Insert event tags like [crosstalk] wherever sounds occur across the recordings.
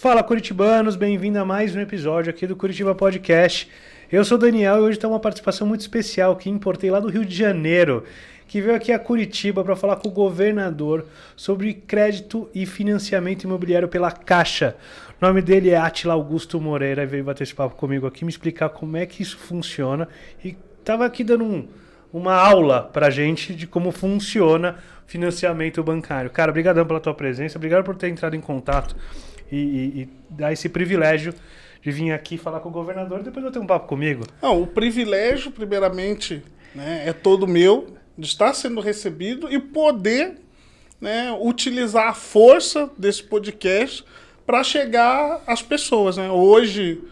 Fala Curitibanos, bem-vindo a mais um episódio aqui do Curitiba Podcast. Eu sou o Daniel e hoje tem uma participação muito especial que importei lá do Rio de Janeiro, que veio aqui a Curitiba para falar com o governador sobre crédito e financiamento imobiliário pela Caixa. O nome dele é Atila Augusto Moreira e veio bater esse papo comigo aqui, me explicar como é que isso funciona e tava aqui dando um, uma aula pra gente de como funciona financiamento bancário. Cara, obrigadão pela tua presença, obrigado por ter entrado em contato e, e, e dar esse privilégio de vir aqui falar com o governador e depois eu tenho um papo comigo. Não, o privilégio, primeiramente, né, é todo meu de estar sendo recebido e poder né, utilizar a força desse podcast para chegar às pessoas. Né? Hoje,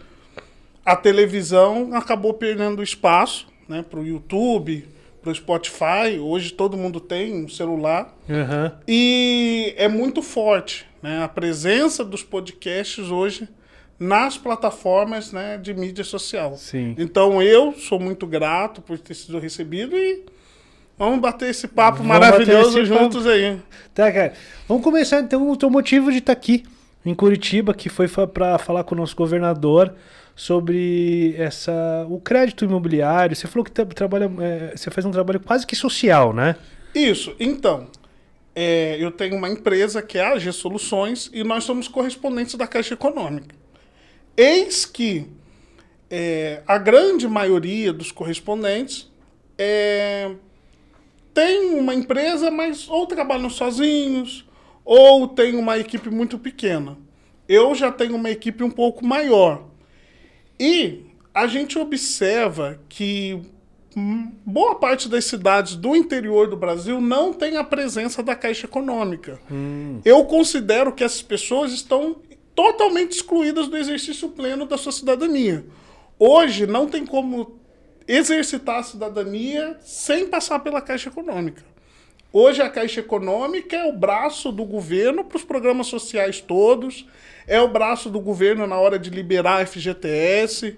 a televisão acabou perdendo espaço né, para o YouTube, pro Spotify. Hoje todo mundo tem um celular. Uhum. E é muito forte né? a presença dos podcasts hoje nas plataformas né, de mídia social. Sim. Então eu sou muito grato por ter sido recebido e vamos bater esse papo vamos maravilhoso esse juntos papo. aí. Tá, cara. Vamos começar então o teu motivo de estar tá aqui em Curitiba, que foi para falar com o nosso governador sobre essa, o crédito imobiliário. Você falou que trabalha, é, você faz um trabalho quase que social, né? Isso. Então, é, eu tenho uma empresa que é a G Soluções e nós somos correspondentes da Caixa Econômica. Eis que é, a grande maioria dos correspondentes é, tem uma empresa, mas ou trabalham sozinhos ou tem uma equipe muito pequena. Eu já tenho uma equipe um pouco maior. E a gente observa que boa parte das cidades do interior do Brasil não tem a presença da Caixa Econômica. Hum. Eu considero que essas pessoas estão totalmente excluídas do exercício pleno da sua cidadania. Hoje não tem como exercitar a cidadania sem passar pela Caixa Econômica. Hoje a Caixa Econômica é o braço do governo para os programas sociais todos, é o braço do governo na hora de liberar a FGTS.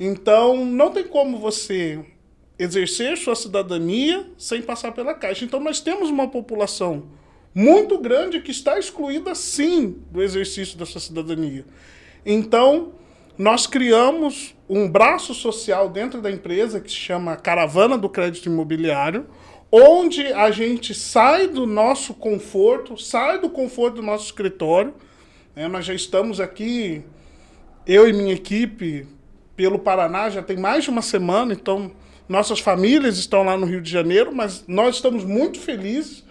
Então, não tem como você exercer sua cidadania sem passar pela Caixa. Então, nós temos uma população muito grande que está excluída, sim, do exercício dessa cidadania. Então, nós criamos um braço social dentro da empresa que se chama Caravana do Crédito Imobiliário onde a gente sai do nosso conforto, sai do conforto do nosso escritório. Né? Nós já estamos aqui, eu e minha equipe, pelo Paraná, já tem mais de uma semana, então nossas famílias estão lá no Rio de Janeiro, mas nós estamos muito felizes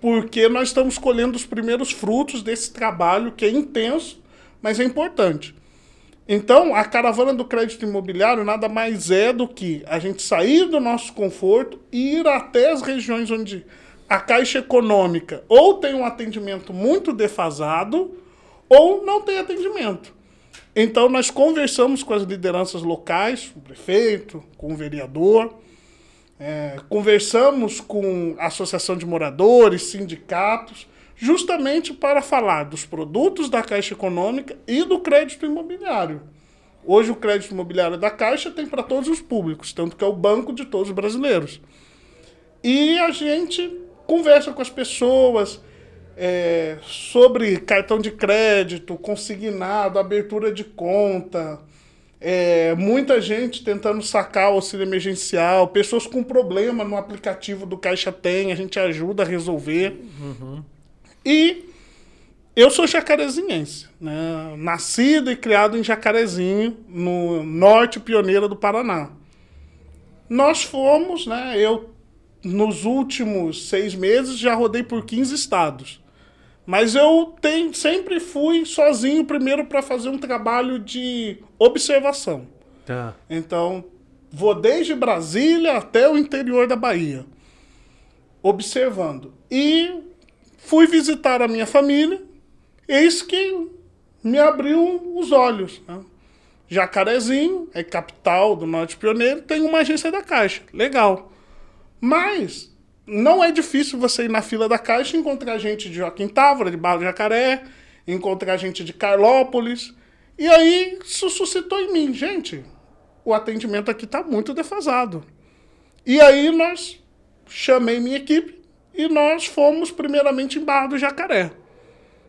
porque nós estamos colhendo os primeiros frutos desse trabalho que é intenso, mas é importante. Então, a caravana do crédito imobiliário nada mais é do que a gente sair do nosso conforto e ir até as regiões onde a Caixa Econômica ou tem um atendimento muito defasado ou não tem atendimento. Então, nós conversamos com as lideranças locais, o prefeito, com o vereador, é, conversamos com a associação de moradores, sindicatos, justamente para falar dos produtos da Caixa Econômica e do crédito imobiliário. Hoje o crédito imobiliário da Caixa tem para todos os públicos, tanto que é o banco de todos os brasileiros. E a gente conversa com as pessoas é, sobre cartão de crédito, consignado, abertura de conta, é, muita gente tentando sacar o auxílio emergencial, pessoas com problema no aplicativo do Caixa Tem, a gente ajuda a resolver. Uhum. E eu sou jacarezinhense, né? nascido e criado em Jacarezinho, no norte pioneira do Paraná. Nós fomos, né? Eu, nos últimos seis meses, já rodei por 15 estados. Mas eu tenho, sempre fui sozinho primeiro para fazer um trabalho de observação. Tá. Então, vou desde Brasília até o interior da Bahia, observando. E Fui visitar a minha família, eis que me abriu os olhos. Né? Jacarezinho, é capital do Norte Pioneiro, tem uma agência da Caixa. Legal. Mas não é difícil você ir na fila da Caixa e encontrar gente de Joaquim Távora, de Barro Jacaré, encontrar gente de Carlópolis. E aí isso suscitou em mim, gente, o atendimento aqui está muito defasado. E aí nós chamei minha equipe e nós fomos primeiramente em Barra do Jacaré.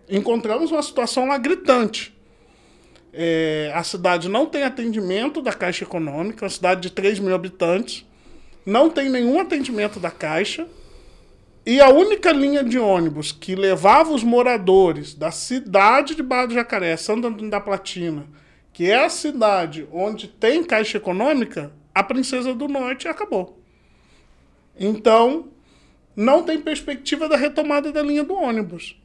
Encontramos uma situação lá gritante. É, a cidade não tem atendimento da Caixa Econômica, uma cidade de 3 mil habitantes, não tem nenhum atendimento da Caixa. E a única linha de ônibus que levava os moradores da cidade de Barra do Jacaré, Santo Antônio da Platina, que é a cidade onde tem Caixa Econômica, a Princesa do Norte acabou. Então, não tem perspectiva da retomada da linha do ônibus.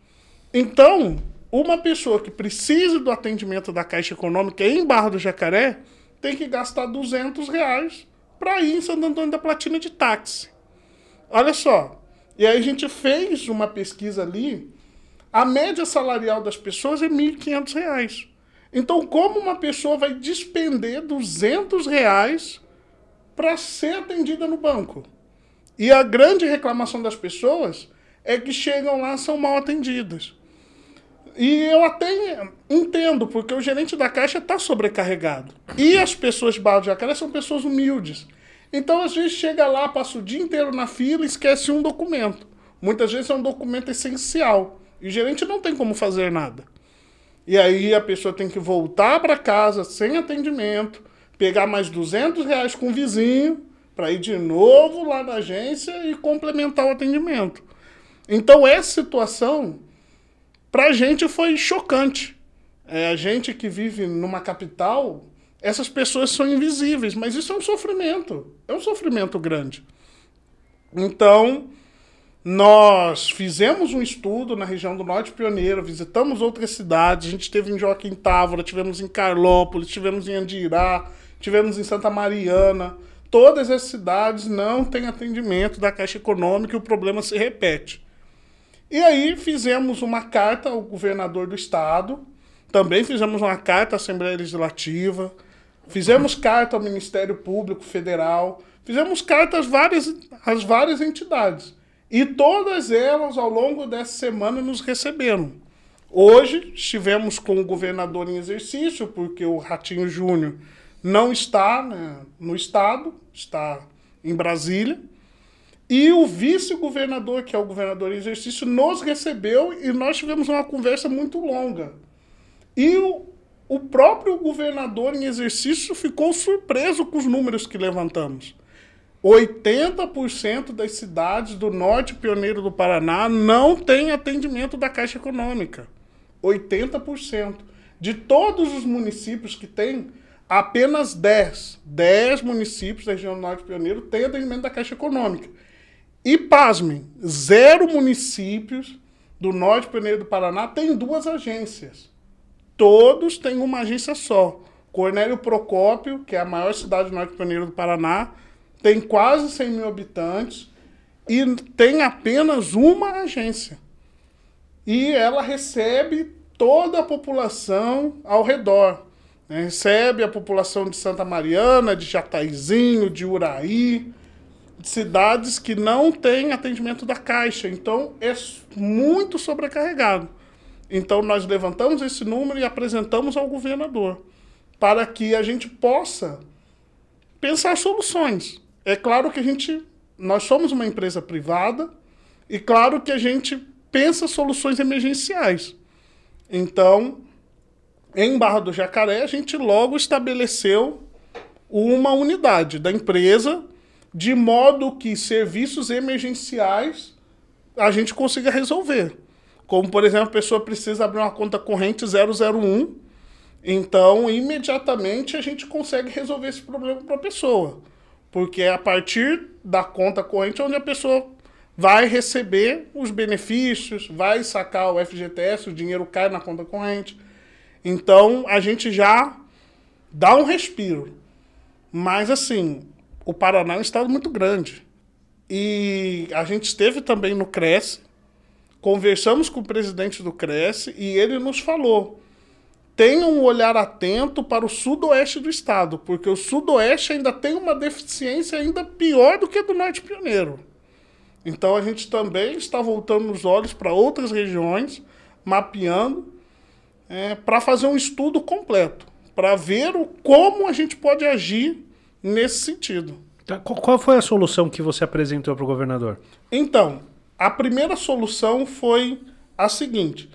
Então, uma pessoa que precise do atendimento da Caixa Econômica em Barra do Jacaré tem que gastar 200 reais para ir em Santo Antônio da Platina de táxi. Olha só. E aí a gente fez uma pesquisa ali. A média salarial das pessoas é R$ 1.500. Então, como uma pessoa vai despender 200 reais para ser atendida no banco? E a grande reclamação das pessoas é que chegam lá são mal atendidas. E eu até entendo, porque o gerente da caixa está sobrecarregado. E as pessoas de de aquelas são pessoas humildes. Então, às vezes, chega lá, passa o dia inteiro na fila e esquece um documento. Muitas vezes é um documento essencial. E o gerente não tem como fazer nada. E aí a pessoa tem que voltar para casa sem atendimento, pegar mais 200 reais com o vizinho para ir de novo lá na agência e complementar o atendimento. Então, essa situação, para a gente, foi chocante. É, a gente que vive numa capital, essas pessoas são invisíveis, mas isso é um sofrimento. É um sofrimento grande. Então, nós fizemos um estudo na região do Norte Pioneiro, visitamos outras cidades, a gente teve em Joaquim Távora, tivemos em Carlópolis, tivemos em Andirá, tivemos em Santa Mariana, todas as cidades não têm atendimento da Caixa Econômica e o problema se repete. E aí fizemos uma carta ao governador do estado, também fizemos uma carta à Assembleia Legislativa, fizemos carta ao Ministério Público Federal, fizemos cartas várias às várias entidades. E todas elas ao longo dessa semana nos receberam. Hoje estivemos com o governador em exercício, porque o Ratinho Júnior não está né, no estado, está em Brasília. E o vice-governador, que é o governador em exercício, nos recebeu e nós tivemos uma conversa muito longa. E o, o próprio governador em exercício ficou surpreso com os números que levantamos. 80% das cidades do norte pioneiro do Paraná não tem atendimento da Caixa Econômica. 80%. De todos os municípios que tem, apenas 10, 10 municípios da região norte pioneiro têm atendimento da Caixa Econômica. E pasmem, zero municípios do norte pioneiro do Paraná têm duas agências. Todos têm uma agência só. Cornélio Procópio, que é a maior cidade do norte pioneiro do Paraná, tem quase 100 mil habitantes e tem apenas uma agência. E ela recebe toda a população ao redor. Né? Recebe a população de Santa Mariana, de Jataizinho, de Uraí, de cidades que não têm atendimento da Caixa. Então, é muito sobrecarregado. Então, nós levantamos esse número e apresentamos ao governador para que a gente possa pensar soluções. É claro que a gente, nós somos uma empresa privada e claro que a gente pensa soluções emergenciais. Então, em Barra do Jacaré, a gente logo estabeleceu uma unidade da empresa, de modo que serviços emergenciais a gente consiga resolver. Como, por exemplo, a pessoa precisa abrir uma conta corrente 001, então imediatamente a gente consegue resolver esse problema para a pessoa. Porque é a partir da conta corrente onde a pessoa vai receber os benefícios, vai sacar o FGTS, o dinheiro cai na conta corrente então a gente já dá um respiro. Mas assim, o Paraná é um estado muito grande. E a gente esteve também no Cresce, conversamos com o presidente do Cresce e ele nos falou: tenha um olhar atento para o sudoeste do estado, porque o sudoeste ainda tem uma deficiência ainda pior do que a do norte pioneiro. Então a gente também está voltando os olhos para outras regiões, mapeando é, para fazer um estudo completo, para ver o, como a gente pode agir nesse sentido. Tá, qual foi a solução que você apresentou para o governador? Então, a primeira solução foi a seguinte: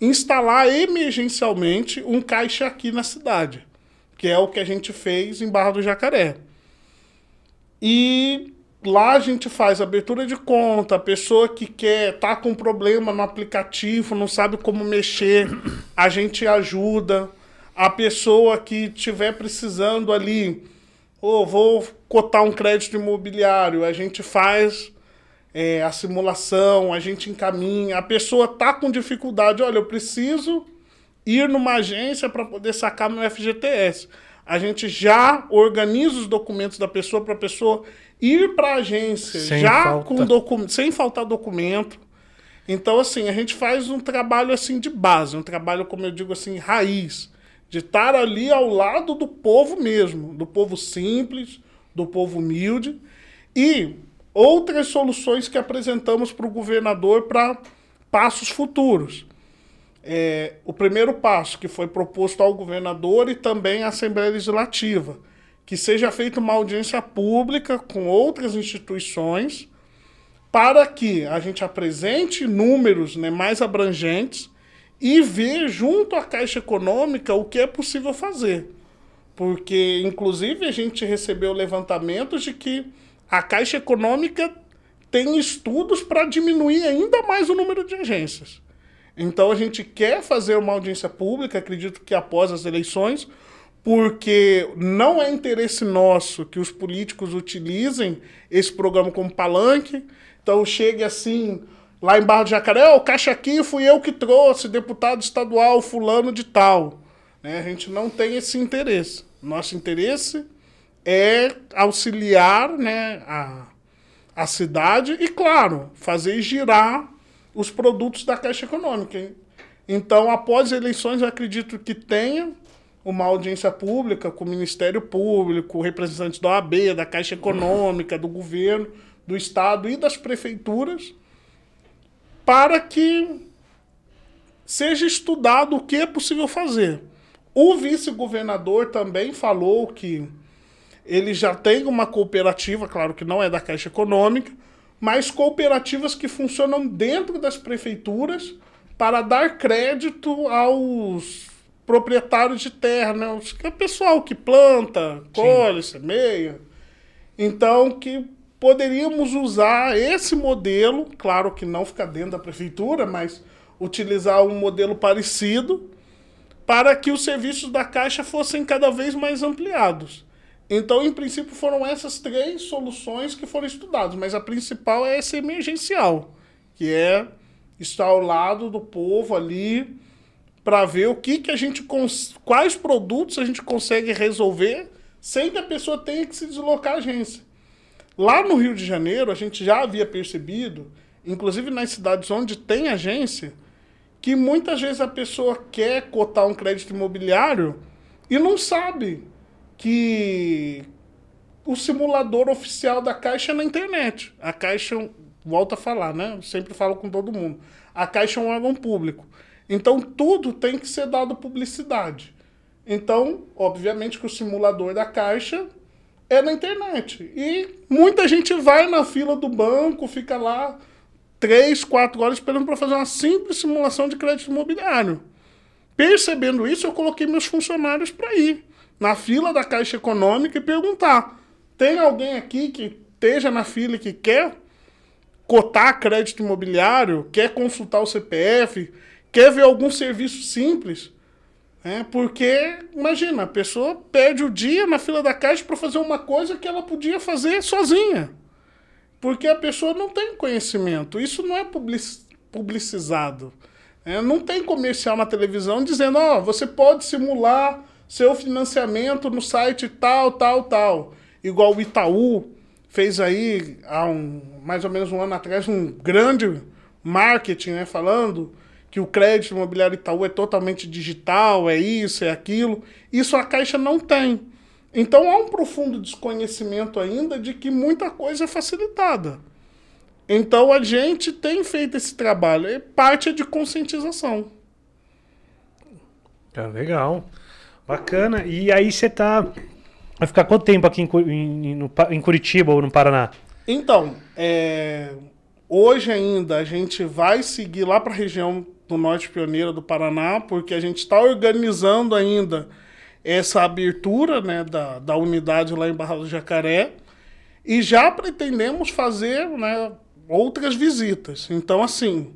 instalar emergencialmente um caixa aqui na cidade, que é o que a gente fez em Barra do Jacaré. E Lá a gente faz abertura de conta, a pessoa que quer tá com problema no aplicativo, não sabe como mexer, a gente ajuda. A pessoa que tiver precisando ali, ou oh, vou cotar um crédito imobiliário, a gente faz é, a simulação, a gente encaminha. A pessoa tá com dificuldade, olha, eu preciso ir numa agência para poder sacar meu FGTS. A gente já organiza os documentos da pessoa para a pessoa ir para a agência sem já falta. com documento, sem faltar documento. Então, assim, a gente faz um trabalho assim de base, um trabalho, como eu digo assim, raiz, de estar ali ao lado do povo mesmo, do povo simples, do povo humilde. E outras soluções que apresentamos para o governador para passos futuros. É, o primeiro passo que foi proposto ao governador e também à Assembleia Legislativa que seja feita uma audiência pública com outras instituições para que a gente apresente números né, mais abrangentes e ver junto à Caixa Econômica o que é possível fazer. Porque, inclusive, a gente recebeu levantamentos de que a Caixa Econômica tem estudos para diminuir ainda mais o número de agências. Então, a gente quer fazer uma audiência pública, acredito que após as eleições, porque não é interesse nosso que os políticos utilizem esse programa como palanque. Então chegue assim, lá em Barra do Jacaré, o oh, caixa aqui fui eu que trouxe, deputado estadual fulano de tal. Né? A gente não tem esse interesse. Nosso interesse é auxiliar né, a, a cidade e, claro, fazer girar os produtos da Caixa Econômica. Então, após as eleições, eu acredito que tenha uma audiência pública com o Ministério Público, representantes da OAB, da Caixa Econômica, do governo, do Estado e das prefeituras, para que seja estudado o que é possível fazer. O vice-governador também falou que ele já tem uma cooperativa, claro que não é da Caixa Econômica, mas cooperativas que funcionam dentro das prefeituras para dar crédito aos proprietário de terra, né? Os, é pessoal que planta, colhe, Sim. semeia. Então, que poderíamos usar esse modelo, claro que não fica dentro da prefeitura, mas utilizar um modelo parecido para que os serviços da Caixa fossem cada vez mais ampliados. Então, em princípio, foram essas três soluções que foram estudadas, mas a principal é essa emergencial, que é estar ao lado do povo ali, para ver o que, que a gente cons... quais produtos a gente consegue resolver sem que a pessoa tenha que se deslocar à agência. Lá no Rio de Janeiro, a gente já havia percebido, inclusive nas cidades onde tem agência, que muitas vezes a pessoa quer cotar um crédito imobiliário e não sabe que o simulador oficial da Caixa é na internet. A Caixa, volta a falar, né? Eu sempre falo com todo mundo. A Caixa é um órgão público. Então tudo tem que ser dado publicidade. Então, obviamente que o simulador da caixa é na internet. E muita gente vai na fila do banco, fica lá três, quatro horas esperando para fazer uma simples simulação de crédito imobiliário. Percebendo isso, eu coloquei meus funcionários para ir na fila da Caixa Econômica e perguntar: tem alguém aqui que esteja na fila e que quer cotar crédito imobiliário, quer consultar o CPF, quer ver algum serviço simples, né? porque, imagina, a pessoa perde o dia na fila da caixa para fazer uma coisa que ela podia fazer sozinha. Porque a pessoa não tem conhecimento. Isso não é publicizado. É, não tem comercial na televisão dizendo: ó, oh, você pode simular seu financiamento no site tal, tal, tal. Igual o Itaú fez aí, há um, mais ou menos um ano atrás, um grande marketing, né? Falando que o crédito imobiliário Itaú é totalmente digital, é isso, é aquilo. Isso a Caixa não tem. Então há um profundo desconhecimento ainda de que muita coisa é facilitada. Então a gente tem feito esse trabalho. E é parte é de conscientização. Tá legal. Bacana. E aí você tá. Vai ficar quanto tempo aqui em, em, em Curitiba ou no Paraná? Então, é... Hoje ainda a gente vai seguir lá para a região do Norte Pioneira do Paraná, porque a gente está organizando ainda essa abertura né, da, da unidade lá em Barra do Jacaré. E já pretendemos fazer né, outras visitas. Então, assim,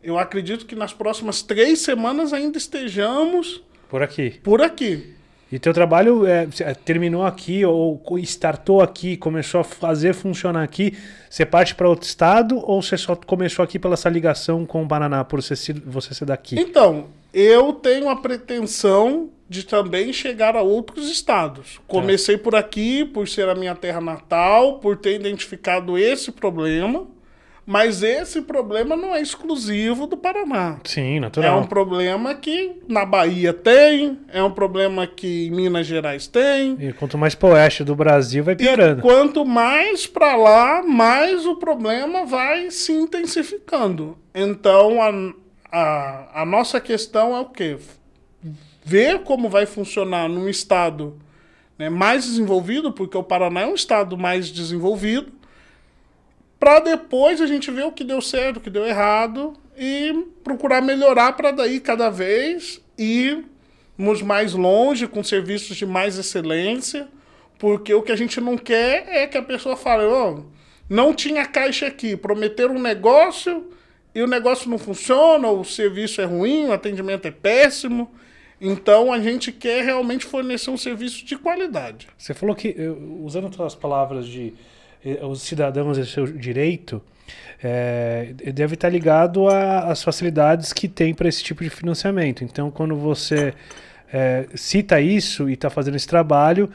eu acredito que nas próximas três semanas ainda estejamos. Por aqui. Por aqui. E teu trabalho é, é terminou aqui ou startou aqui, começou a fazer funcionar aqui. Você parte para outro estado ou você só começou aqui pela essa ligação com o Paraná, por você, você ser daqui? Então, eu tenho a pretensão de também chegar a outros estados. Tá. Comecei é. por aqui, por ser a minha terra natal, por ter identificado esse problema mas esse problema não é exclusivo do Paraná. Sim, natural. É um problema que na Bahia tem, é um problema que em Minas Gerais tem. E quanto mais para o oeste do Brasil vai piorando. E quanto mais para lá, mais o problema vai se intensificando. Então a, a, a nossa questão é o quê? Ver como vai funcionar num estado né, mais desenvolvido, porque o Paraná é um estado mais desenvolvido para depois a gente ver o que deu certo, o que deu errado e procurar melhorar para daí cada vez irmos mais longe com serviços de mais excelência, porque o que a gente não quer é que a pessoa fale, ó, oh, não tinha caixa aqui, prometeram um negócio e o negócio não funciona, o serviço é ruim, o atendimento é péssimo. Então a gente quer realmente fornecer um serviço de qualidade. Você falou que, usando as palavras de eh, os cidadãos e seu direito é, deve estar ligado às facilidades que tem para esse tipo de financiamento. Então, quando você é, cita isso e está fazendo esse trabalho,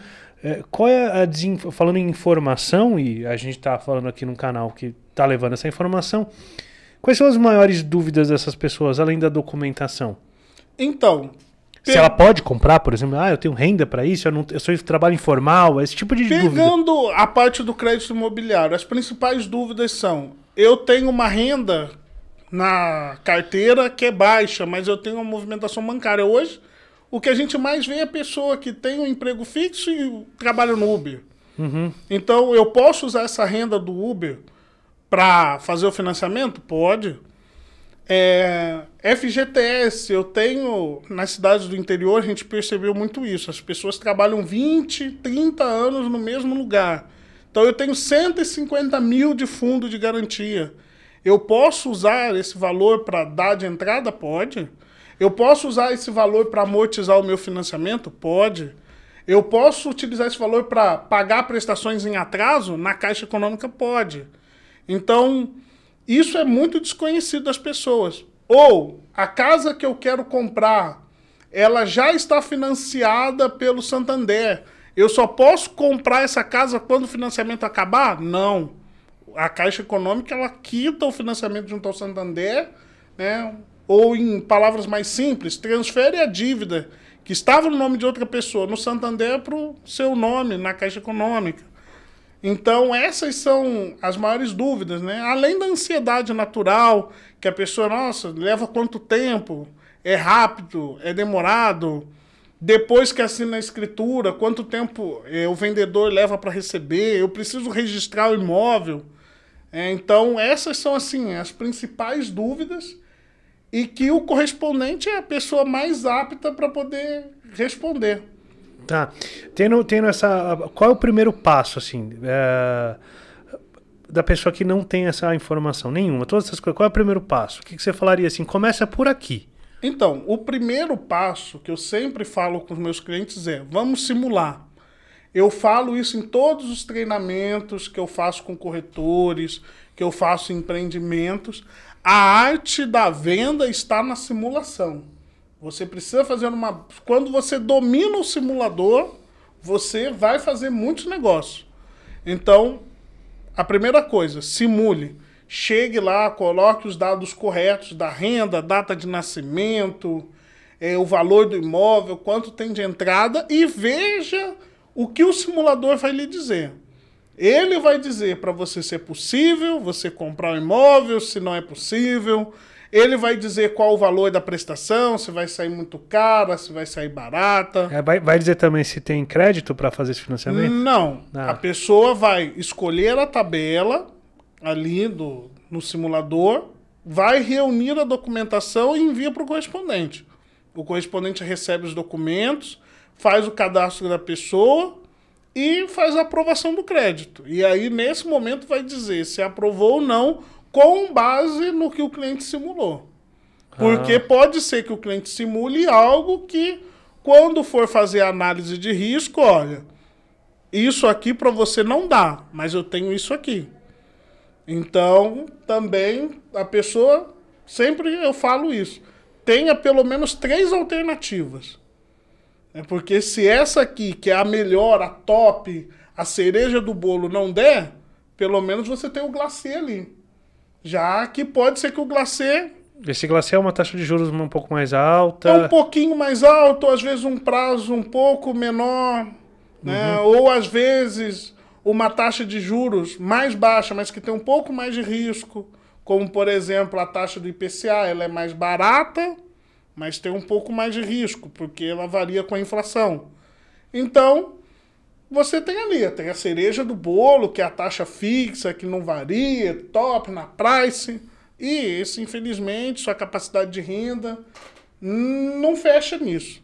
é, qual é a falando em informação e a gente está falando aqui no canal que está levando essa informação, quais são as maiores dúvidas dessas pessoas além da documentação? Então, se ela pode comprar, por exemplo, ah, eu tenho renda para isso, eu, não, eu sou trabalho informal, esse tipo de Pegando dúvida. Pegando a parte do crédito imobiliário, as principais dúvidas são: eu tenho uma renda na carteira que é baixa, mas eu tenho uma movimentação bancária. Hoje, o que a gente mais vê é a pessoa que tem um emprego fixo e trabalha no Uber. Uhum. Então, eu posso usar essa renda do Uber para fazer o financiamento? Pode. É, FGTS, eu tenho. Nas cidades do interior, a gente percebeu muito isso. As pessoas trabalham 20, 30 anos no mesmo lugar. Então, eu tenho 150 mil de fundo de garantia. Eu posso usar esse valor para dar de entrada? Pode. Eu posso usar esse valor para amortizar o meu financiamento? Pode. Eu posso utilizar esse valor para pagar prestações em atraso? Na Caixa Econômica? Pode. Então isso é muito desconhecido das pessoas. Ou a casa que eu quero comprar, ela já está financiada pelo Santander. Eu só posso comprar essa casa quando o financiamento acabar? Não. A Caixa Econômica ela quita o financiamento junto ao Santander, né? Ou em palavras mais simples, transfere a dívida que estava no nome de outra pessoa no Santander para o seu nome na Caixa Econômica. Então, essas são as maiores dúvidas, né? Além da ansiedade natural, que a pessoa, nossa, leva quanto tempo? É rápido? É demorado? Depois que assina a escritura, quanto tempo é, o vendedor leva para receber? Eu preciso registrar o imóvel? É, então, essas são, assim, as principais dúvidas e que o correspondente é a pessoa mais apta para poder responder. Tá. Tendo, tendo essa. Qual é o primeiro passo, assim? É, da pessoa que não tem essa informação nenhuma, todas essas coisas, qual é o primeiro passo? O que, que você falaria assim? Começa por aqui. Então, o primeiro passo que eu sempre falo com os meus clientes é: vamos simular. Eu falo isso em todos os treinamentos que eu faço com corretores, que eu faço em empreendimentos. A arte da venda está na simulação. Você precisa fazer uma. Quando você domina o simulador, você vai fazer muitos negócios. Então, a primeira coisa, simule. Chegue lá, coloque os dados corretos da renda, data de nascimento, é, o valor do imóvel, quanto tem de entrada e veja o que o simulador vai lhe dizer. Ele vai dizer para você se é possível você comprar o um imóvel, se não é possível, ele vai dizer qual o valor da prestação, se vai sair muito cara, se vai sair barata. É, vai, vai, dizer também se tem crédito para fazer esse financiamento? Não. Ah. A pessoa vai escolher a tabela ali do, no simulador, vai reunir a documentação e envia para o correspondente. O correspondente recebe os documentos, faz o cadastro da pessoa e faz a aprovação do crédito. E aí, nesse momento, vai dizer se aprovou ou não com base no que o cliente simulou. Porque ah. pode ser que o cliente simule algo que, quando for fazer análise de risco, olha, isso aqui para você não dá, mas eu tenho isso aqui. Então, também a pessoa, sempre eu falo isso, tenha pelo menos três alternativas. É porque se essa aqui, que é a melhor, a top, a cereja do bolo, não der, pelo menos você tem o glacê ali. Já que pode ser que o glacê. Esse glacê é uma taxa de juros um pouco mais alta. É um pouquinho mais alto, às vezes um prazo um pouco menor, né? Uhum. Ou às vezes uma taxa de juros mais baixa, mas que tem um pouco mais de risco, como por exemplo a taxa do IPCA, ela é mais barata, mas tem um pouco mais de risco, porque ela varia com a inflação. Então, você tem ali, tem a cereja do bolo, que é a taxa fixa, que não varia, top na price. E esse, infelizmente, sua capacidade de renda não fecha nisso.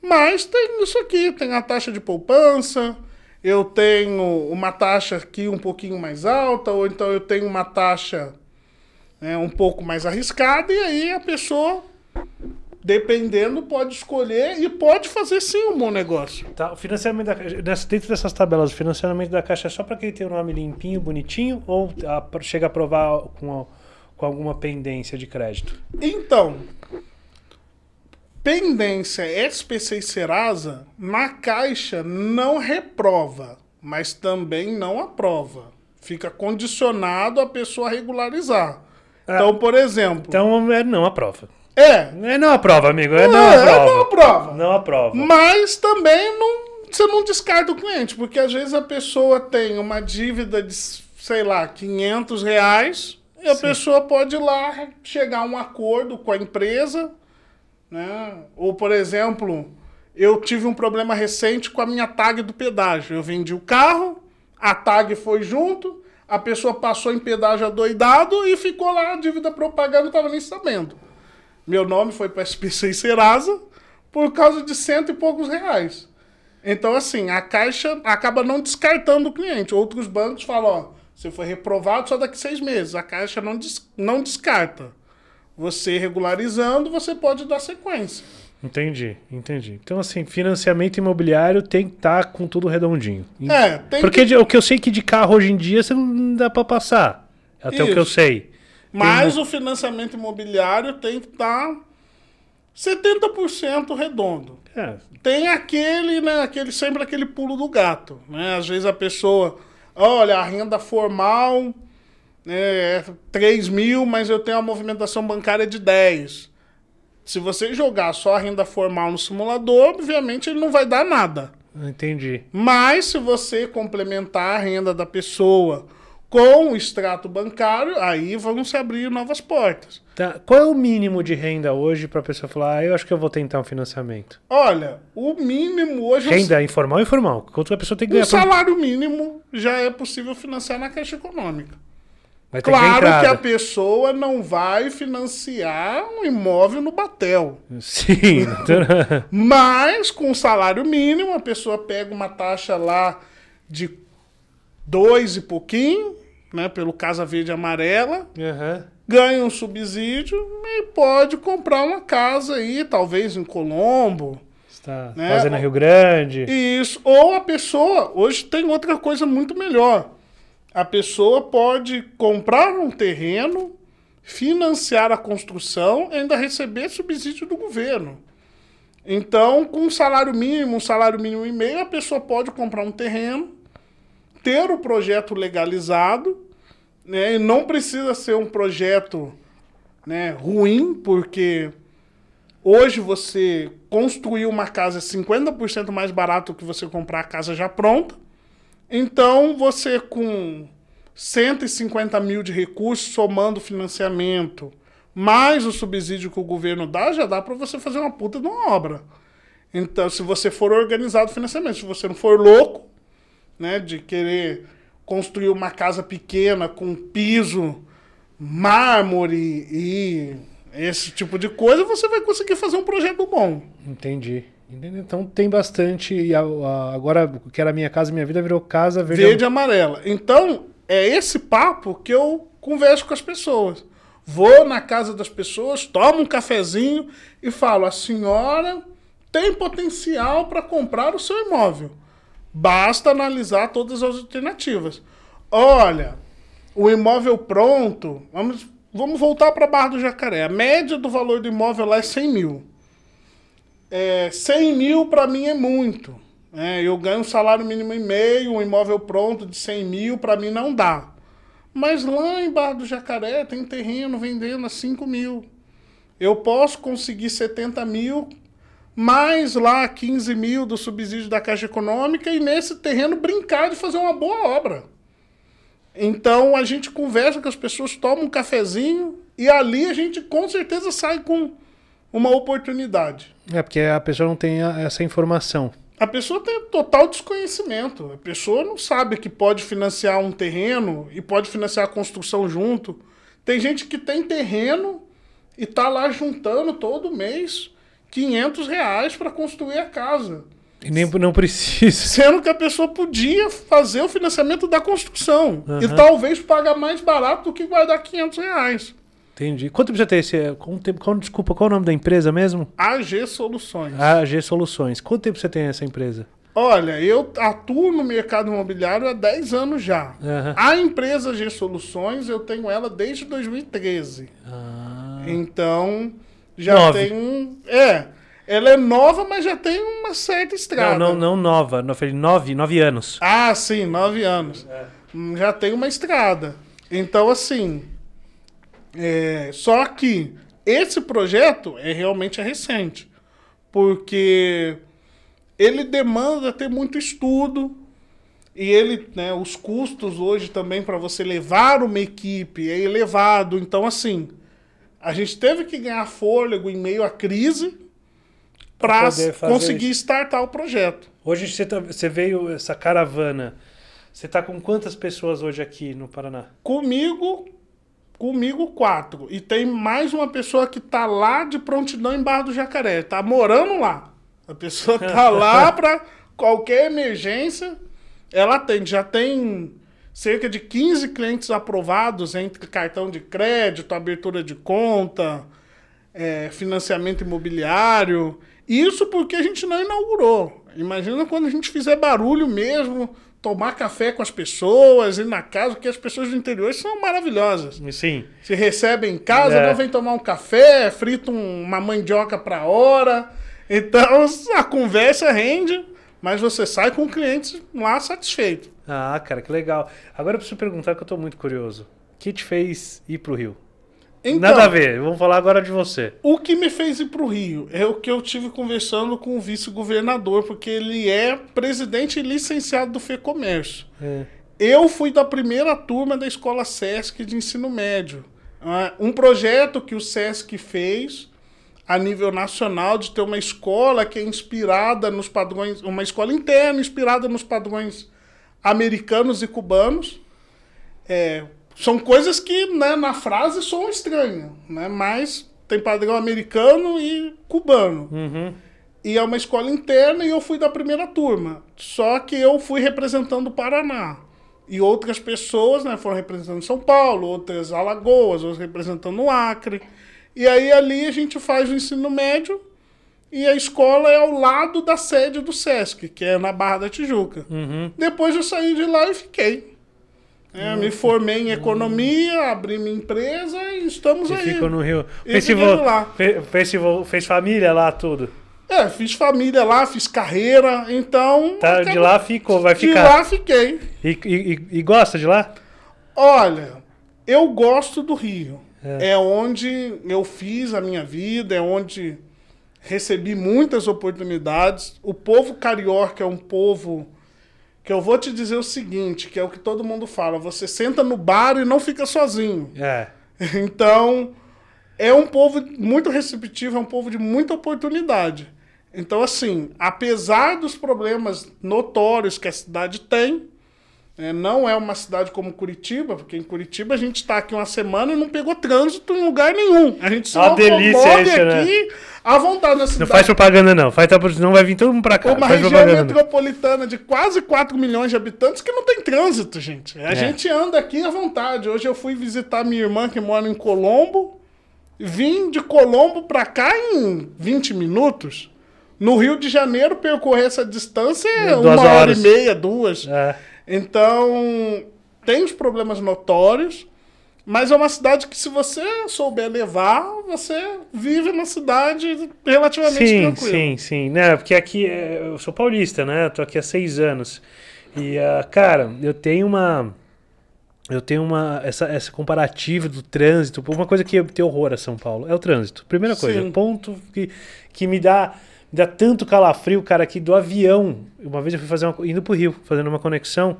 Mas tem isso aqui, tem a taxa de poupança, eu tenho uma taxa aqui um pouquinho mais alta, ou então eu tenho uma taxa né, um pouco mais arriscada, e aí a pessoa dependendo, pode escolher e pode fazer sim um bom negócio. Tá, o financiamento da dentro dessas tabelas, o financiamento da Caixa é só para quem tem o nome limpinho, bonitinho, ou a, chega a provar com, com alguma pendência de crédito? Então, pendência SPC e Serasa, na Caixa não reprova, mas também não aprova. Fica condicionado a pessoa regularizar. Ah, então, por exemplo. Então, é, não aprova. É. É, é não aprova, amigo. É, não é, aprova. É, não aprova. Não aprova. Mas também não, você não descarta o cliente, porque às vezes a pessoa tem uma dívida de, sei lá, 500 reais e a Sim. pessoa pode ir lá chegar a um acordo com a empresa, né? Ou, por exemplo, eu tive um problema recente com a minha tag do pedágio. Eu vendi o carro, a tag foi junto, a pessoa passou em pedágio adoidado e ficou lá a dívida propaganda, não estava nem sabendo. Meu nome foi para SPC e Serasa por causa de cento e poucos reais. Então, assim, a Caixa acaba não descartando o cliente. Outros bancos falam, ó, você foi reprovado só daqui seis meses. A Caixa não, des não descarta. Você regularizando, você pode dar sequência. Entendi, entendi. Então, assim, financiamento imobiliário tem que estar tá com tudo redondinho. É, tem Porque que... o que eu sei que de carro hoje em dia você não dá para passar. Até Isso. o que eu sei. Mas tem... o financiamento imobiliário tem que tá estar 70% redondo. É. Tem aquele, né, aquele, sempre aquele pulo do gato. Né? Às vezes a pessoa, olha, a renda formal né, é 3 mil, mas eu tenho uma movimentação bancária de 10. Se você jogar só a renda formal no simulador, obviamente ele não vai dar nada. Entendi. Mas se você complementar a renda da pessoa com o extrato bancário, aí vão se abrir novas portas. Tá. Qual é o mínimo de renda hoje para a pessoa falar, ah, eu acho que eu vou tentar um financiamento? Olha, o mínimo hoje. É renda é... informal ou informal? Quanto a pessoa tem que ganhar? O salário pra... mínimo já é possível financiar na Caixa Econômica. claro que, que, a né? pessoa não vai financiar um imóvel no Batel. Sim. [laughs] Então, né? Mas com salário mínimo, a pessoa pega uma taxa lá de dois e pouquinho, né? Pelo Casa Verde Amarela. Uhum. Ganha um subsídio e pode comprar uma casa aí, talvez em Colombo. Está né? Rio Grande. Isso. Ou a pessoa, hoje tem outra coisa muito melhor. A pessoa pode comprar um terreno, financiar a construção e ainda receber subsídio do governo. Então, com um salário mínimo, um salário mínimo e meio, a pessoa pode comprar um terreno, ter o projeto legalizado, né? E não precisa ser um projeto né, ruim, porque hoje você construir uma casa é 50% mais barato que você comprar a casa já pronta. Então você com 150 mil de recursos, somando financiamento, mais o subsídio que o governo dá, já dá para você fazer uma puta de uma obra. Então, se você for organizado financeiramente, se você não for louco, né? De querer construir uma casa pequena com piso, mármore e esse tipo de coisa, você vai conseguir fazer um projeto bom. Entendi. Entendeu? Então tem bastante. E a, a, agora, que era minha casa, minha vida virou casa verde. Verde e amarela. Então, é esse papo que eu converso com as pessoas. Vou na casa das pessoas, tomo um cafezinho e falo: a senhora tem potencial para comprar o seu imóvel. Basta analisar todas as alternativas. Olha, o imóvel pronto, vamos, vamos voltar para a Barra do Jacaré. A média do valor do imóvel lá é 100 mil. É, 100 mil para mim é muito. É, eu ganho um salário mínimo e meio, um imóvel pronto de 100 mil, para mim não dá. Mas lá em Barra do Jacaré tem terreno vendendo a 5 mil. Eu posso conseguir 70 mil mais lá 15 mil do subsídio da Caixa Econômica e nesse terreno brincar de fazer uma boa obra. Então a gente conversa com as pessoas, toma um cafezinho e ali a gente com certeza sai com uma oportunidade. É, porque a pessoa não tem essa informação. A pessoa tem total desconhecimento. A pessoa não sabe que pode financiar um terreno e pode financiar a construção junto. Tem gente que tem terreno e está lá juntando todo mês 500 reais para construir a casa. E nem não precisa. Sendo que a pessoa podia fazer o financiamento da construção. Uhum. E talvez pagar mais barato do que vai dar 500 reais. Entendi. Quanto precisa ter esse. Quanto é, tempo, qual, desculpa, qual é o nome da empresa mesmo? AG Soluções. AG Soluções. Quanto tempo você tem essa empresa? Olha, eu atuo no mercado imobiliário há 10 anos já. Uhum. A empresa AG Soluções, eu tenho ela desde 2013. Ah. Então já Nove. tem um. É. Ela é nova, mas já tem uma certa estrada. Não, não, não nova. Não, falei nove, nove anos. Ah, sim, nove anos. É. Hum, já tem uma estrada. Então, assim. É, só que esse projeto é realmente é recente. Porque ele demanda ter muito estudo. E ele, né, os custos hoje também para você levar uma equipe é elevado. Então, assim, a gente teve que ganhar fôlego em meio à crise para conseguir isso. startar o projeto. Hoje você, tá, você veio essa caravana. Você está com quantas pessoas hoje aqui no Paraná? Comigo, comigo quatro. E tem mais uma pessoa que está lá de prontidão em Barra do Jacaré. Está morando lá. A pessoa está [laughs] lá para qualquer emergência. Ela atende. Já tem cerca de 15 clientes aprovados entre cartão de crédito, abertura de conta, é, financiamento imobiliário. Isso porque a gente não inaugurou. Imagina quando a gente fizer barulho mesmo, tomar café com as pessoas, ir na casa, porque as pessoas do interior são maravilhosas. Sim. Se recebem em casa, é. vem tomar um café, frita uma mandioca para hora. Então [laughs] a conversa rende mas você sai com o cliente lá satisfeito. Ah, cara, que legal. Agora eu preciso perguntar que eu estou muito curioso. O que te fez ir para o Rio? Então, Nada a ver, vamos falar agora de você. O que me fez ir para o Rio é o que eu tive conversando com o vice-governador, porque ele é presidente licenciado do FEComércio. É. Eu fui da primeira turma da escola SESC de ensino médio. Ah, um projeto que o SESC fez a nível nacional de ter uma escola que é inspirada nos padrões, uma escola interna inspirada nos padrões americanos e cubanos. É, são coisas que né, na frase são estranhas, né? mas tem padrão americano e cubano. Uhum. E é uma escola interna e eu fui da primeira turma. Só que eu fui representando o Paraná. E outras pessoas né, foram representando São Paulo, outras Alagoas, outras representando o Acre. E aí ali a gente faz o ensino médio e a escola é ao lado da sede do SESC, que é na Barra da Tijuca. Uhum. Depois eu saí de lá e fiquei. É, uhum. me formei em economia, abri minha empresa e estamos e aí. Ficou no Rio. E festival, lá. festival, fez família lá tudo? É, fiz família lá, fiz carreira, então. Tá, de lá ficou, vai ficar. De lá fiquei. E, e, e gosta de lá? Olha, eu gosto do Rio. É. é onde eu fiz a minha vida, é onde recebi muitas oportunidades. O povo carioca é um povo que eu vou te dizer o seguinte, que é o que todo mundo fala, você senta no bar e não fica sozinho. É. [laughs] Então, é um povo muito receptivo, é um povo de muita oportunidade. Então, assim, apesar dos problemas notórios que a cidade tem, é, não é uma cidade como Curitiba, porque em Curitiba a gente está aqui uma semana e não pegou trânsito em lugar nenhum. A gente só delícia isso, né? aqui né? à vontade na cidade. Não faz propaganda, não. Faz, não vai vir todo mundo para cá. Uma região propaganda. metropolitana de quase 4 milhões de habitantes que não tem trânsito, gente. A é. gente anda aqui à vontade. Hoje eu fui visitar minha irmã que mora em Colombo. Vim de Colombo para cá em 20 minutos. No Rio de Janeiro, percorrer essa distância é uma horas. hora e meia, duas. É. Então, tem os problemas notórios, mas é uma cidade que, se você souber levar, você vive na cidade relativamente sim, Sim, sim. Né? Porque aqui, é, eu sou paulista, né? estou aqui há seis anos. E, ah, cara, eu tenho uma eu tenho uma essa, essa comparativa do trânsito. Uma coisa que eu tenho horror a São Paulo é o trânsito. Primeira coisa, Sim. ponto que, que me dá dá tanto calafrio, cara, aqui do avião. Uma vez eu fui fazer uma, indo pro Rio, fazendo uma conexão.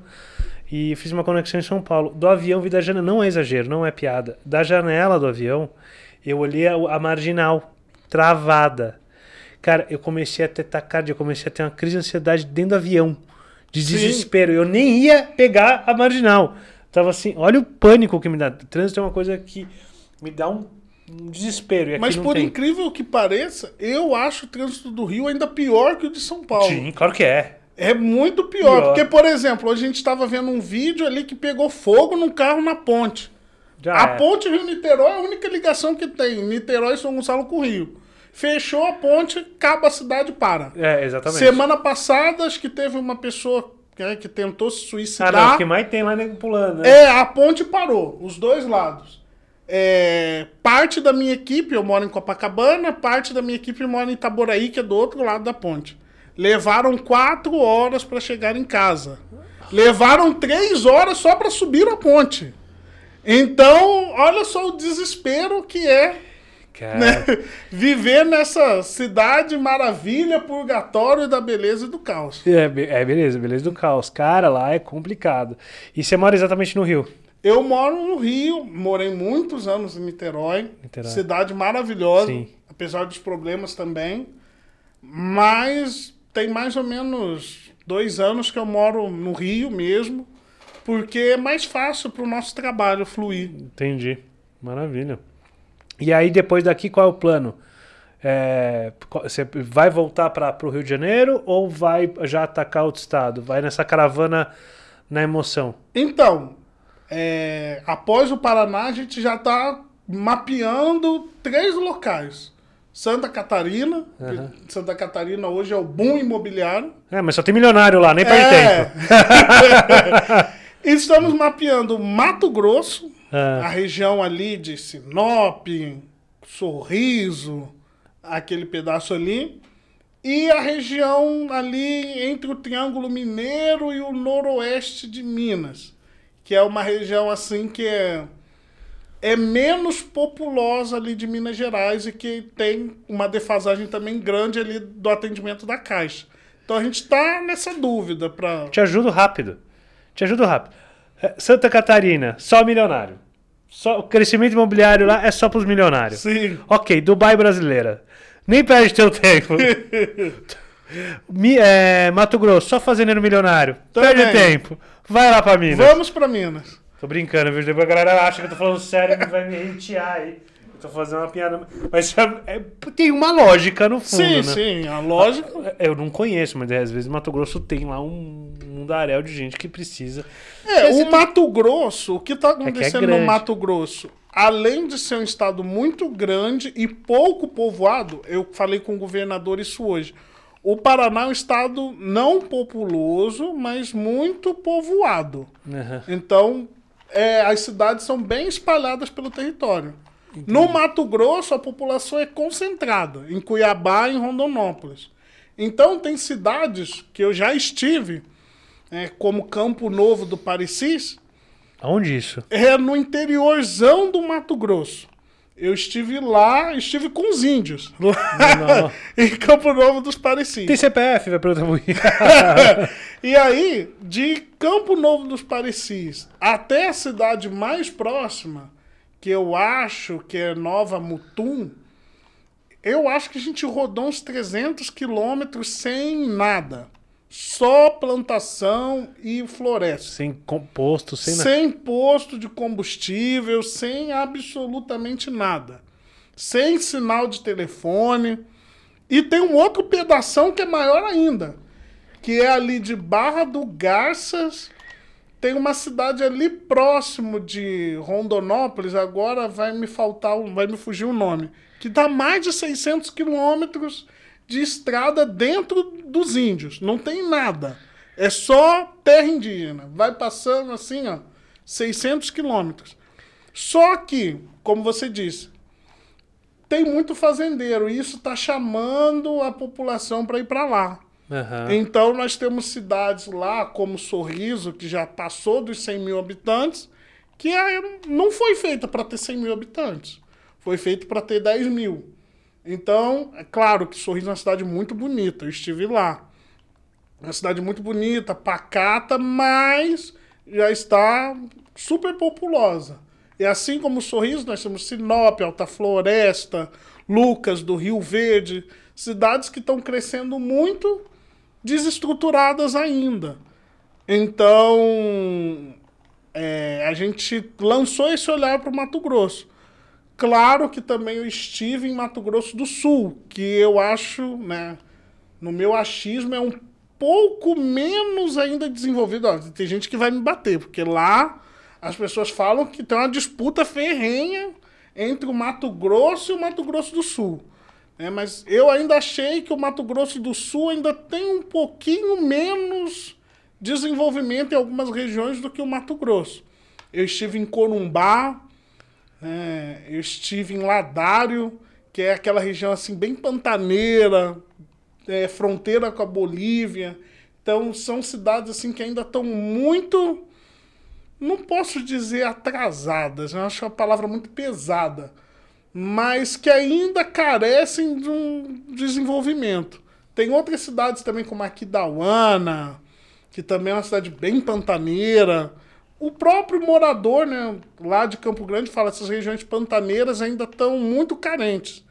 E fiz uma conexão em São Paulo. Do avião vi da janela. Não é exagero, não é piada. Da janela do avião, eu olhei a, a marginal travada. Cara, eu comecei a ter tacardia, eu comecei a ter uma crise de ansiedade dentro do avião. De Sim. desespero. Eu nem ia pegar a marginal. Tava assim, olha o pânico que me dá. Trânsito é uma coisa que me dá um um desespero. Mas por tem. incrível que pareça, eu acho o trânsito do Rio ainda pior que o de São Paulo. Sim, claro que é. É muito pior, pior. porque, por exemplo, a gente estava vendo um vídeo ali que pegou fogo num carro na ponte. Já a é. ponte Rio-Niterói é a única ligação que tem, Niterói e São Gonçalo com o Rio. Fechou a ponte, acaba a cidade para. É, exatamente. Semana passada, acho que teve uma pessoa né, que tentou se suicidar. Ah, não, o que mais tem lá é nego pulando. Né? É, a ponte parou, os dois lados. É, parte da minha equipe, eu moro em Copacabana, parte da minha equipe mora em Itaboraí, que é do outro lado da ponte. Levaram quatro horas para chegar em casa. Levaram três horas só para subir a ponte. Então, olha só o desespero que é né? [laughs] viver nessa cidade maravilha, purgatório da beleza e do caos. É, é beleza, beleza do caos. Cara, lá é complicado. E você mora exatamente no Rio? Eu moro no Rio, morei muitos anos em Niterói, Niterói. cidade maravilhosa, Sim. apesar dos problemas também. Mas tem mais ou menos dois anos que eu moro no Rio mesmo, porque é mais fácil para o nosso trabalho fluir. Entendi, maravilha. E aí depois daqui qual é o plano? É, você vai voltar para o Rio de Janeiro ou vai já atacar outro estado? Vai nessa caravana na emoção? Então, é, após o Paraná, a gente já está mapeando três locais. Santa Catarina. Uhum. Santa Catarina hoje é o boom imobiliário. É, mas só tem milionário lá, nem perde é. tempo. [laughs] Estamos mapeando Mato Grosso, é. a região ali de Sinop, Sorriso, aquele pedaço ali. E a região ali entre o Triângulo Mineiro e o Noroeste de Minas que é uma região assim que é, é menos populosa ali de Minas Gerais e que tem uma defasagem também grande ali do atendimento da Caixa. Então a gente está nessa dúvida para. Te ajudo rápido. Te ajudo rápido. É, Santa Catarina, só milionário. Só, o crescimento imobiliário lá é só para os milionários. Sim. Ok, Dubai brasileira. Nem perde teu tempo. [laughs] Mi, é, Mato Grosso, só fazendeiro milionário. Também. Perde tempo. Vai lá pra Minas. Vamos pra Minas. Tô brincando, viu? Depois a galera acha que eu tô falando sério e vai me hatear aí. Eu tô fazendo uma piada. Mas é, tem uma lógica no fundo, sim, né? Sim, sim. A lógica... Ah, eu não conheço, mas às vezes Mato Grosso tem lá um mundaréu de gente que precisa... É, o Mato Grosso, o que tá é é acontecendo é é no Mato Grosso, além de ser um estado muito grande e pouco povoado, eu falei com o governador isso hoje o Paraná é um estado não populoso, mas muito povoado. Uhum. Então, é, as cidades são bem espalhadas pelo território. Entendi. No Mato Grosso, a população é concentrada, em Cuiabá e em Rondonópolis. Então, tem cidades que eu já estive, é, como Campo Novo do Parecis. Onde isso? É no interiorzão do Mato Grosso. Eu estive lá, estive com os índios. Lá [laughs] [laughs] em Campo Novo dos Parecis. Tem CPF, vai perguntar [laughs] E aí, de Campo Novo dos Parecis até a cidade mais próxima, que eu acho que é Nova Mutum, eu acho que a gente rodou uns 300 quilômetros sem nada. Só plantação e floresta. Sem composto, sem nada. Sem posto de combustível, sem absolutamente nada. Sem sinal de telefone. E tem um outro pedação que é maior ainda. Que é ali de Barra do Garças. Tem uma cidade ali próximo de Rondonópolis, agora vai me faltar, vai me fugir o nome, que dá mais de 600 quilômetros de estrada dentro dos índios. Não tem nada. É só terra indígena. Vai passando assim, ó, 600 quilômetros. Só que, como você disse, tem muito fazendeiro e isso está chamando a população para ir para lá. Uhum. Então, nós temos cidades lá, como Sorriso, que já passou dos 100 mil habitantes, que não foi feita para ter 100 mil habitantes. Foi feita para ter 10 mil. Então, é claro que Sorriso é uma cidade muito bonita, eu estive lá. É uma cidade muito bonita, pacata, mas já está super populosa. E assim como Sorriso, nós temos Sinop, Alta Floresta, Lucas do Rio Verde, cidades que estão crescendo muito desestruturadas ainda. Então, é, a gente lançou esse olhar para o Mato Grosso. Claro que também eu estive em Mato Grosso do Sul, que eu acho, né, no meu achismo, é um pouco menos ainda desenvolvido. Ó, tem gente que vai me bater, porque lá as pessoas falam que tem uma disputa ferrenha entre o Mato Grosso e o Mato Grosso do Sul. É, mas eu ainda achei que o Mato Grosso do Sul ainda tem um pouquinho menos desenvolvimento em algumas regiões do que o Mato Grosso. Eu estive em Corumbá, é, eu estive em Ladário, que é aquela região assim bem pantaneira, é, fronteira com a Bolívia. Então são cidades assim que ainda estão muito, não posso dizer atrasadas, eu acho uma palavra muito pesada, mas que ainda carecem de um desenvolvimento. Tem outras cidades também como Aquidauana, que também é uma cidade bem pantaneira, o próprio morador né, lá de Campo Grande fala que essas regiões pantaneiras ainda estão muito carentes.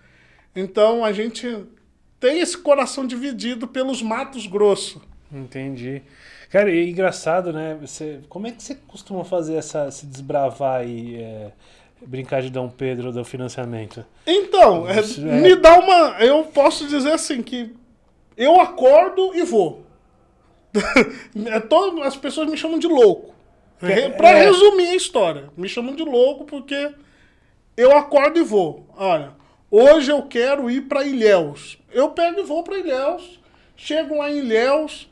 Então a gente tem esse coração dividido pelos Matos Grosso. Entendi. Cara, e é engraçado, né? Você, como é que você costuma fazer essa se desbravar e é, brincar de Dom Pedro do financiamento? Então, é, é, me dá uma. Eu posso dizer assim que eu acordo e vou. [laughs] É, as pessoas me chamam de louco. É, pra é... resumir a história, me chamam de louco porque eu acordo e vou. Olha, hoje eu quero ir para Ilhéus. Eu pego e vou para Ilhéus, chego lá em Ilhéus,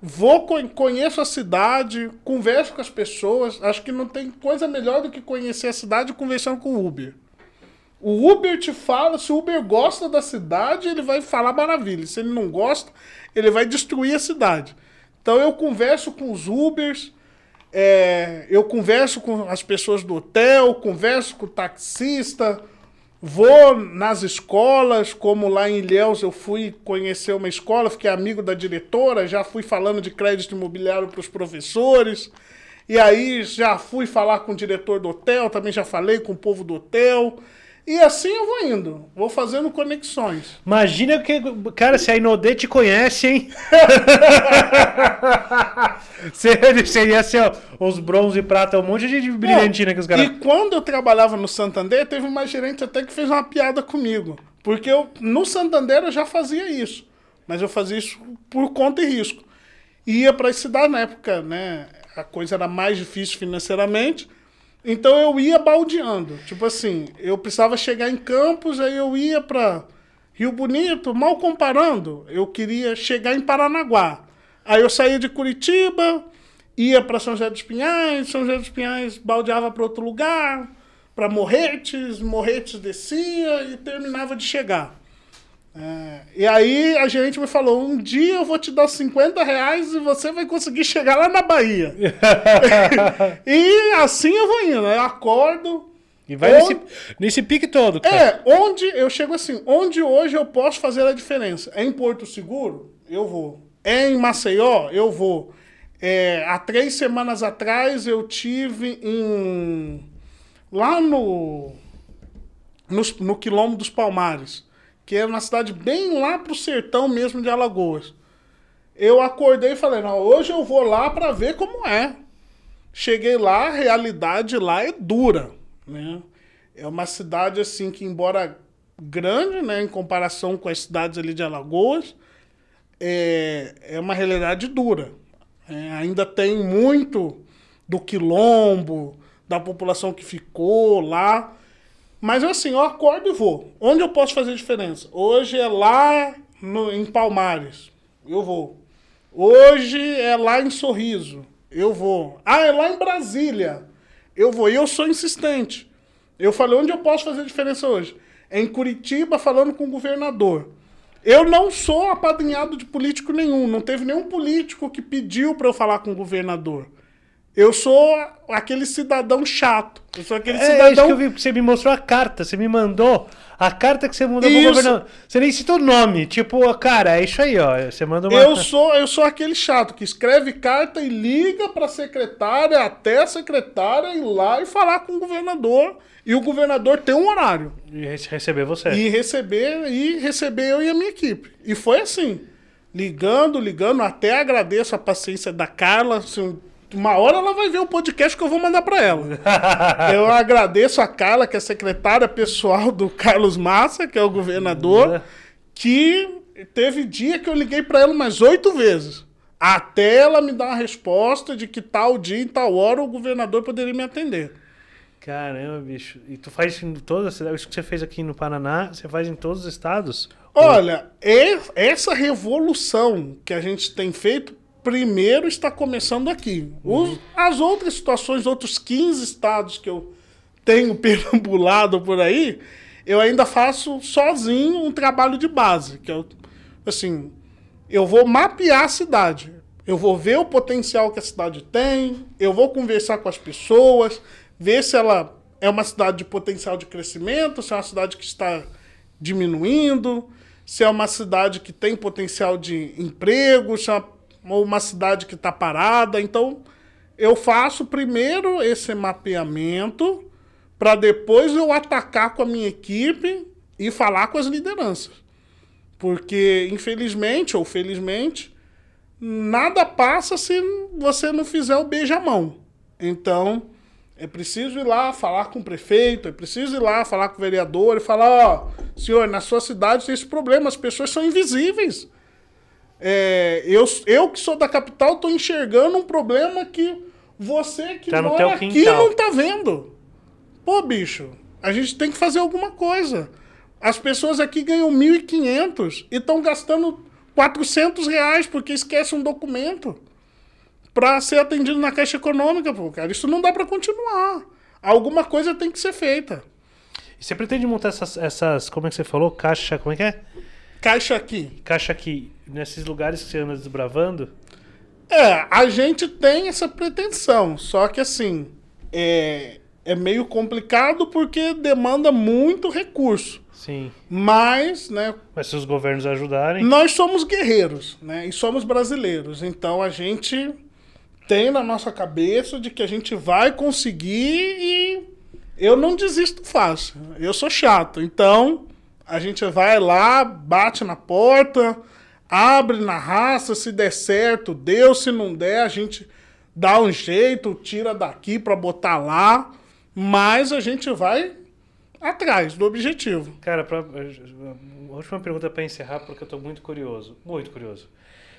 vou conheço a cidade, converso com as pessoas. Acho que não tem coisa melhor do que conhecer a cidade conversando com o Uber. O Uber te fala, se o Uber gosta da cidade, ele vai falar maravilha. Se ele não gosta, ele vai destruir a cidade. Então eu converso com os Ubers, é, eu converso com as pessoas do hotel, converso com o taxista, vou nas escolas, como lá em Ilhéus eu fui conhecer uma escola, fiquei amigo da diretora, já fui falando de crédito imobiliário para os professores, e aí já fui falar com o diretor do hotel, também já falei com o povo do hotel. E assim eu vou indo, vou fazendo conexões. Imagina que, cara, se a Inodê te conhece, hein? [laughs] você ia ser os bronze e prata, um monte de brilhantina que os caras. E quando eu trabalhava no Santander, teve uma gerente até que fez uma piada comigo. Porque eu, no Santander eu já fazia isso. Mas eu fazia isso por conta e risco. Ia para a cidade na época, né? A coisa era mais difícil financeiramente. Então eu ia baldeando. Tipo assim, eu precisava chegar em Campos, aí eu ia para Rio Bonito, mal comparando, eu queria chegar em Paranaguá. Aí eu saía de Curitiba, ia para São José dos Pinhais, São José dos Pinhais baldeava para outro lugar, para Morretes, Morretes descia e terminava de chegar. É, e aí a gerente me falou: um dia eu vou te dar 50 reais e você vai conseguir chegar lá na Bahia. [laughs] e assim eu vou indo. Eu acordo. E vai onde... nesse, nesse pique todo. Cara. É, onde eu chego assim, onde hoje eu posso fazer a diferença? É em Porto Seguro? Eu vou. É em Maceió? Eu vou. É, há três semanas atrás eu tive em. Lá no. No, no Quilombo dos Palmares que era é uma cidade bem lá pro sertão mesmo de Alagoas. Eu acordei e falei, não, hoje eu vou lá para ver como é. Cheguei lá, a realidade lá é dura, né? É uma cidade assim que embora grande, né, em comparação com as cidades ali de Alagoas, é, é uma realidade dura. É, ainda tem muito do quilombo, da população que ficou lá. Mas assim, eu acordo e vou. Onde eu posso fazer diferença? Hoje é lá no, em Palmares. Eu vou. Hoje é lá em Sorriso. Eu vou. Ah, é lá em Brasília. Eu vou. E eu sou insistente. Eu falei, onde eu posso fazer diferença hoje? É em Curitiba, falando com o governador. Eu não sou apadrinhado de político nenhum. Não teve nenhum político que pediu para eu falar com o governador. Eu sou aquele cidadão chato. Eu sou aquele é, é cidadão. Isso que eu vi, você me mostrou a carta, você me mandou a carta que você mandou isso. pro governador. Você nem citou o nome. Tipo, cara, é isso aí, ó. Você manda uma. Eu sou, eu sou aquele chato que escreve carta e liga pra secretária, até a secretária ir lá e falar com o governador. E o governador tem um horário. E receber você. E receber, e receber eu e a minha equipe. E foi assim ligando, ligando, até agradeço a paciência da Carla, assim, uma hora ela vai ver o podcast que eu vou mandar para ela. [laughs] eu agradeço a Carla, que é secretária pessoal do Carlos Massa, que é o governador, uhum. que teve dia que eu liguei para ela umas oito vezes. Até ela me dar uma resposta de que tal dia e tal hora o governador poderia me atender. Caramba, bicho. E tu faz em todas as Isso que você fez aqui no Paraná, você faz em todos os estados? Olha, essa revolução que a gente tem feito primeiro está começando aqui. Os, as outras situações, outros 15 estados que eu tenho [laughs] perambulado por aí, eu ainda faço sozinho um trabalho de base, que eu, é assim, eu vou mapear a cidade. Eu vou ver o potencial que a cidade tem, eu vou conversar com as pessoas, ver se ela é uma cidade de potencial de crescimento, se é uma cidade que está diminuindo, se é uma cidade que tem potencial de emprego, se é uma ou uma cidade que está parada. Então, eu faço primeiro esse mapeamento para depois eu atacar com a minha equipe e falar com as lideranças. Porque, infelizmente ou felizmente, nada passa se você não fizer o beijamão. Então, é preciso ir lá falar com o prefeito, é preciso ir lá falar com o vereador e falar: ó, oh, senhor, na sua cidade tem esse problema, as pessoas são invisíveis. É, eu, eu que sou da capital tô enxergando um problema que você que tá mora aqui não tá vendo. Pô, bicho, a gente tem que fazer alguma coisa. As pessoas aqui ganham 1.500 e estão gastando 400 reais porque esquece um documento para ser atendido na Caixa Econômica, pô, cara. Isso não dá para continuar. Alguma coisa tem que ser feita. E você pretende montar essas, essas, como é que você falou, caixa, como é que é? Caixa aqui. Caixa aqui. Nesses lugares que você anda desbravando? É, a gente tem essa pretensão, só que assim, é, é meio complicado porque demanda muito recurso. Sim. Mas, né? Mas se os governos ajudarem. Nós somos guerreiros, né? E somos brasileiros. Então a gente tem na nossa cabeça de que a gente vai conseguir e eu não desisto fácil. Eu sou chato. Então, a gente vai lá, bate na porta, abre na raça, se der certo, deu, se não der, a gente dá um jeito, tira daqui para botar lá, mas a gente vai atrás do objetivo. Cara, pra, eh, última pergunta para encerrar, porque eu tô muito curioso, muito curioso.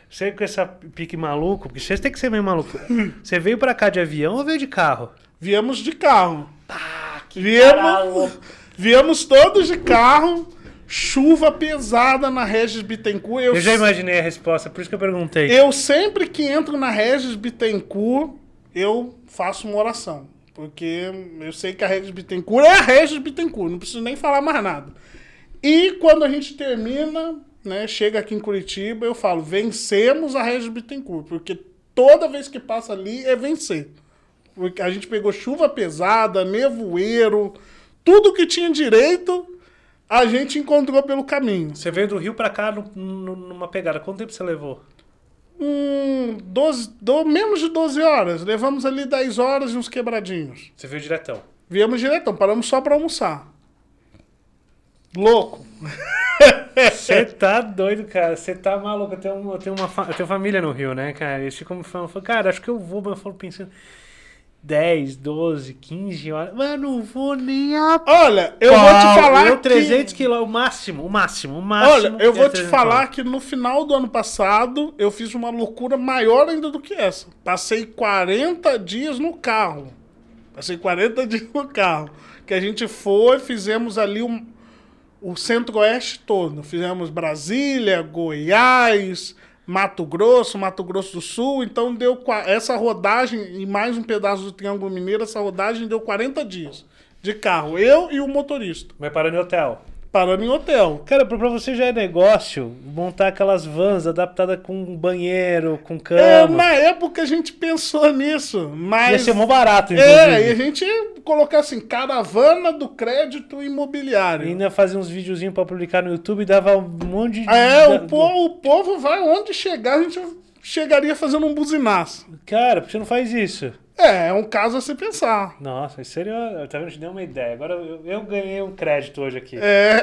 Você com essa pique maluco, porque você tem que ser meio maluco. [laughs] Você veio para cá de avião ou veio de carro? Viemos de carro. Pá, que Viemos, [laughs] viemos todos de carro chuva pesada na Regis Bittencourt. Eu, eu já imaginei a resposta, por isso que eu perguntei. Eu sempre que entro na Regis Bittencourt, eu faço uma oração. Porque eu sei que a Regis Bittencourt é a Regis Bittencourt, não preciso nem falar mais nada. E quando a gente termina, né, chega aqui em Curitiba, eu falo, vencemos a Regis Bittencourt, porque toda vez que passa ali é vencer. Porque a gente pegou chuva pesada, nevoeiro, tudo que tinha direito, a gente encontrou pelo caminho. Você veio do Rio para cá no, no, numa pegada. Quanto tempo você levou? Um, 12, do, menos de 12 horas. Levamos ali 10 horas e uns quebradinhos. Você veio diretão? Viemos diretão, paramos só para almoçar. Louco. Você tá doido, cara. Você tá maluco. Eu tenho, eu, tenho uma, eu tenho família no Rio, né, cara? Eles ficam me falando, cara, acho que eu vou, mas eu falo pensando. 10, 12, 15 horas. Mas não vou nem a. Olha, eu pau. vou te falar. Eu 300 que... quilômetros, o máximo, o máximo, o máximo. Olha, eu é vou te falar km. que no final do ano passado eu fiz uma loucura maior ainda do que essa. Passei 40 dias no carro. Passei 40 [laughs] dias no carro. Que a gente foi, fizemos ali um, o centro-oeste todo. Fizemos Brasília, Goiás. Mato Grosso, Mato Grosso do Sul. Então deu essa rodagem e mais um pedaço do Triângulo Mineiro, essa rodagem deu 40 dias de carro, eu e o motorista. Mas parando em hotel parando em hotel. Cara, pra você já é negócio montar aquelas vans adaptadas com banheiro, com cama. É, na época a gente pensou nisso, mas... Ia ser mó barato, é, inclusive. É, e a gente colocar assim, caravana do crédito imobiliário. E ainda fazia uns videozinhos pra publicar no YouTube, dava um monte de... É, o, po o povo vai onde chegar, a gente chegaria fazendo um buzinaço. Cara, por que você não faz isso? É, é um caso a se pensar. Nossa, isso seria. Tá vendo? Te dei uma ideia. Agora eu, eu, ganhei um crédito hoje aqui. É.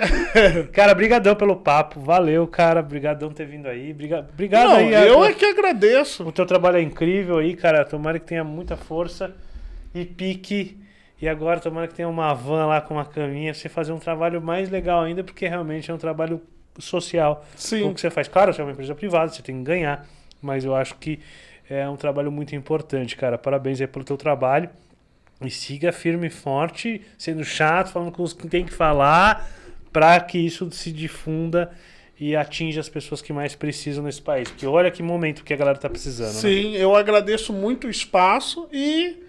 [laughs] Cara, brigadão pelo papo. Valeu, cara. Brigadão ter vindo aí. Obrigado Não, aí. Eu a... é que agradeço. O teu trabalho é incrível aí, cara. Tomara que tenha muita força e pique. E agora, tomara que tenha uma van lá com uma caminha, você fazer um trabalho mais legal ainda, porque realmente é um trabalho social. Sim. O que você faz, claro, você é uma empresa privada, você tem que ganhar, mas eu acho que é um trabalho muito importante, cara. Parabéns aí pelo teu trabalho. E siga firme e forte, sendo chato, falando com os que tem que falar, para que isso se difunda e atinja as pessoas que mais precisam nesse país. Porque olha que momento que a galera tá precisando. Né? Sim, né? eu agradeço muito o espaço e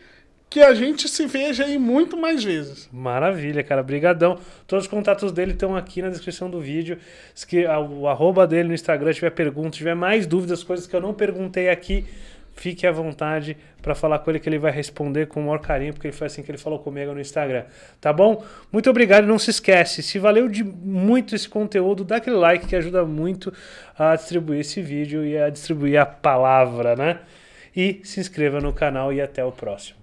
que a gente se veja aí muito mais vezes. Maravilha, cara. Brigadão. Todos os contatos dele estão aqui na descrição do vídeo. Se que, o arroba dele no Instagram tiver perguntas, tiver mais dúvidas, coisas que eu não perguntei aqui, fique à vontade para falar com ele que ele vai responder com o maior carinho, porque ele foi assim que ele falou comigo no Instagram, tá bom? Muito obrigado, não se esquece, se valeu de muito esse conteúdo, dá aquele like que ajuda muito a distribuir esse vídeo e a distribuir a palavra, né? E se inscreva no canal e até o próximo.